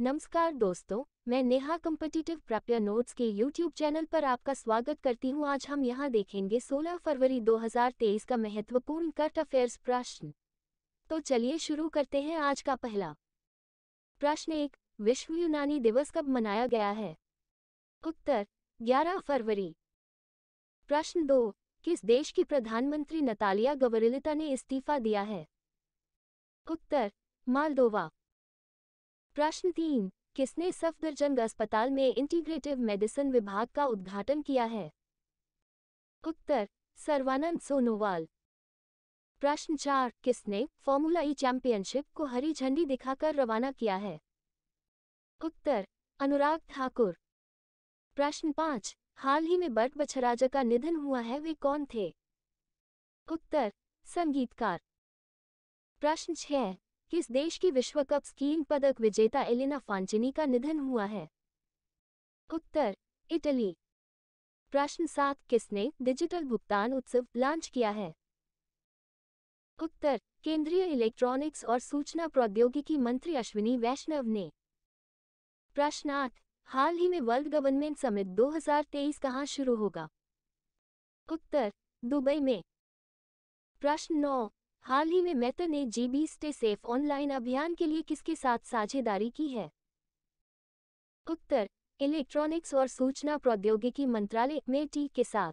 नमस्कार दोस्तों मैं नेहा कम्पटिटिव प्राप्य नोट्स के यूट्यूब चैनल पर आपका स्वागत करती हूं आज हम यहां देखेंगे 16 फरवरी 2023 का महत्वपूर्ण कट अफेयर्स प्रश्न तो चलिए शुरू करते हैं आज का पहला प्रश्न एक विश्व यूनानी दिवस कब मनाया गया है उत्तर 11 फरवरी प्रश्न दो किस देश की प्रधानमंत्री नतालिया गवरिलिता ने इस्तीफा दिया है उत्तर मालदोवा प्रश्न तीन किसने सफदरजंग अस्पताल में इंटीग्रेटिव मेडिसिन विभाग का उद्घाटन किया है उत्तर सर्वानंद सोनोवाल प्रश्न चार किसने फॉर्मूला ई चैंपियनशिप को हरी झंडी दिखाकर रवाना किया है उत्तर अनुराग ठाकुर प्रश्न पांच हाल ही में बर्ट बछराजा का निधन हुआ है वे कौन थे उत्तर संगीतकार प्रश्न छह किस देश की विश्व कप स्कीइंग पदक विजेता एलिना फांचिनी का निधन हुआ है उत्तर इटली प्रश्न सात किसने डिजिटल भुगतान उत्सव लॉन्च किया है उत्तर केंद्रीय इलेक्ट्रॉनिक्स और सूचना प्रौद्योगिकी मंत्री अश्विनी वैष्णव ने प्रश्न आठ हाल ही में वर्ल्ड गवर्नमेंट समिट 2023 हजार कहाँ शुरू होगा उत्तर दुबई में प्रश्न नौ हाल ही में मेहता ने जीबी स्टे सेफ ऑनलाइन अभियान के लिए किसके साथ साझेदारी की है उत्तर इलेक्ट्रॉनिक्स और सूचना प्रौद्योगिकी मंत्रालय मेटी के साथ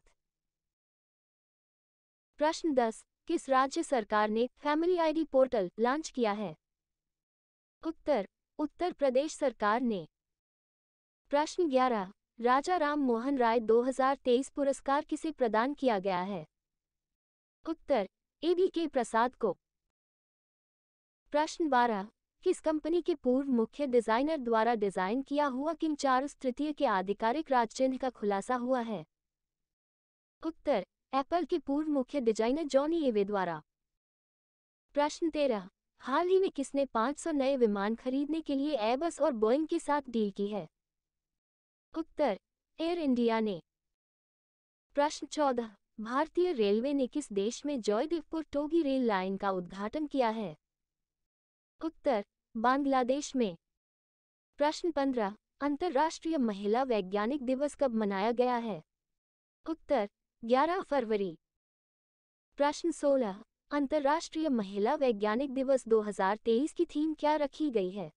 प्रश्न दस किस राज्य सरकार ने फैमिली आईडी पोर्टल लॉन्च किया है उत्तर उत्तर प्रदेश सरकार ने प्रश्न ग्यारह राजा राम मोहन राय 2023 पुरस्कार किसे प्रदान किया गया है उत्तर ए के प्रसाद को प्रश्न बारह किस कंपनी के पूर्व मुख्य डिजाइनर द्वारा डिजाइन किया हुआ किंग चार्ल्स तृतीय के आधिकारिक राजचिन्ह का खुलासा हुआ है उत्तर एप्पल के पूर्व मुख्य डिजाइनर जॉनी एवे द्वारा प्रश्न तेरह हाल ही में किसने 500 नए विमान खरीदने के लिए एबस और बोइंग के साथ डील की है उत्तर एयर इंडिया ने प्रश्न चौदह भारतीय रेलवे ने किस देश में जॉयदेवपुर टोगी रेल लाइन का उद्घाटन किया है उत्तर बांग्लादेश में प्रश्न पंद्रह अंतर्राष्ट्रीय महिला वैज्ञानिक दिवस कब मनाया गया है उत्तर 11 फरवरी प्रश्न 16 अंतर्राष्ट्रीय महिला वैज्ञानिक दिवस 2023 की थीम क्या रखी गई है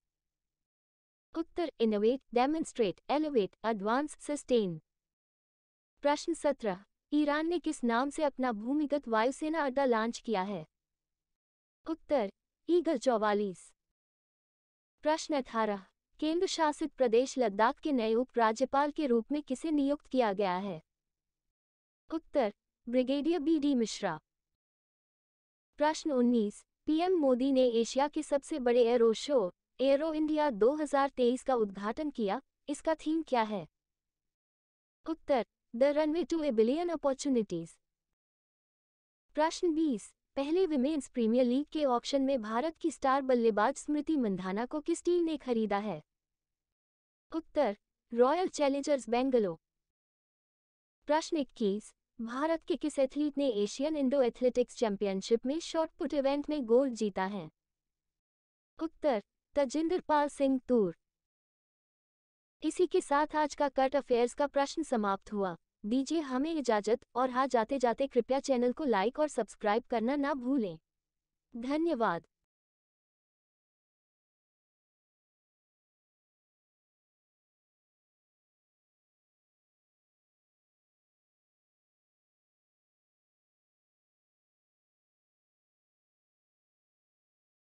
उत्तर innovate demonstrate elevate advance sustain प्रश्न सत्रह ईरान ने किस नाम से अपना भूमिगत वायुसेना अड्डा लॉन्च किया है उत्तर ईगल चौवालीस प्रश्न अठारह केंद्र शासित प्रदेश लद्दाख के नए उप राज्यपाल के रूप में किसे नियुक्त किया गया है उत्तर ब्रिगेडियर बी डी मिश्रा प्रश्न 19 पीएम मोदी ने एशिया के सबसे बड़े एयरो शो एयरो इंडिया 2023 का उद्घाटन किया इसका थीम क्या है उत्तर the runway to a billion opportunities प्रश्न 20 पहले विमेन्स प्रीमियर लीग के ऑप्शन में भारत की स्टार बल्लेबाज स्मृति मंधाना को किस टीम ने खरीदा है उत्तर रॉयल चैलेंजर्स बेंगलो प्रश्न इक्कीस भारत के किस एथलीट ने एशियन इंडो एथलेटिक्स चैंपियनशिप में शॉर्ट पुट इवेंट में गोल्ड जीता है उत्तर तजिंदर पाल सिंह तूर इसी के साथ आज का कट अफेयर्स का प्रश्न समाप्त हुआ दीजिए हमें इजाजत और हाँ जाते जाते कृपया चैनल को लाइक और सब्सक्राइब करना ना भूलें धन्यवाद